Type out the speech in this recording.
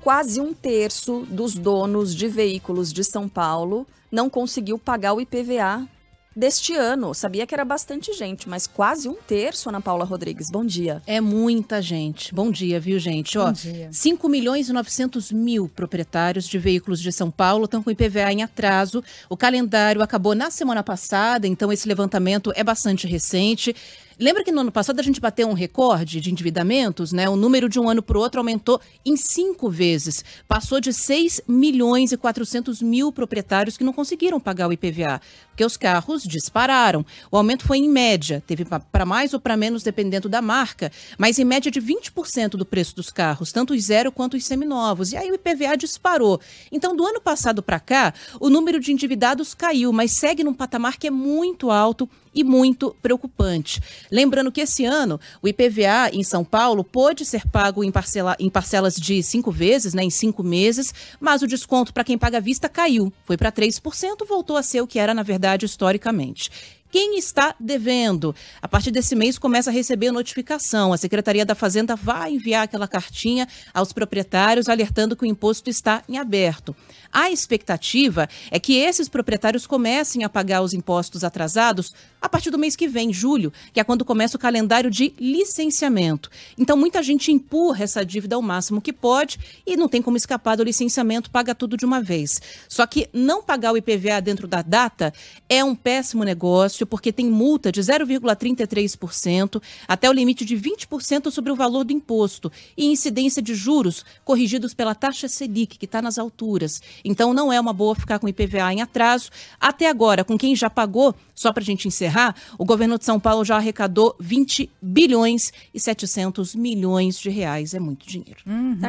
quase um terço dos donos de veículos de São Paulo não conseguiu pagar o IPVA deste ano. Sabia que era bastante gente, mas quase um terço, Ana Paula Rodrigues. Bom dia. É muita gente. Bom dia, viu, gente? Bom Ó, dia. 5 milhões e 900 mil proprietários de veículos de São Paulo estão com IPVA em atraso. O calendário acabou na semana passada, então esse levantamento é bastante recente. Lembra que no ano passado a gente bateu um recorde de endividamentos, né? O número de um ano para o outro aumentou em cinco vezes. Passou de 6 milhões e 400 mil proprietários que não conseguiram pagar o IPVA, porque os carros dispararam. O aumento foi em média, teve para mais ou para menos dependendo da marca, mas em média de 20% do preço dos carros, tanto os zero quanto os seminovos. E aí o IPVA disparou. Então, do ano passado para cá, o número de endividados caiu, mas segue num patamar que é muito alto e muito preocupante. Lembrando que esse ano o IPVA em São Paulo pôde ser pago em, parcela, em parcelas de cinco vezes, né, em cinco meses, mas o desconto para quem paga à vista caiu. Foi para 3%, voltou a ser o que era, na verdade, historicamente quem está devendo. A partir desse mês começa a receber notificação. A Secretaria da Fazenda vai enviar aquela cartinha aos proprietários alertando que o imposto está em aberto. A expectativa é que esses proprietários comecem a pagar os impostos atrasados a partir do mês que vem, julho, que é quando começa o calendário de licenciamento. Então muita gente empurra essa dívida ao máximo que pode e não tem como escapar do licenciamento, paga tudo de uma vez. Só que não pagar o IPVA dentro da data é um péssimo negócio porque tem multa de 0,33% até o limite de 20% sobre o valor do imposto e incidência de juros corrigidos pela taxa Selic, que está nas alturas. Então, não é uma boa ficar com o IPVA em atraso. Até agora, com quem já pagou, só para a gente encerrar, o governo de São Paulo já arrecadou 20 bilhões e 700 milhões de reais. É muito dinheiro. Uhum.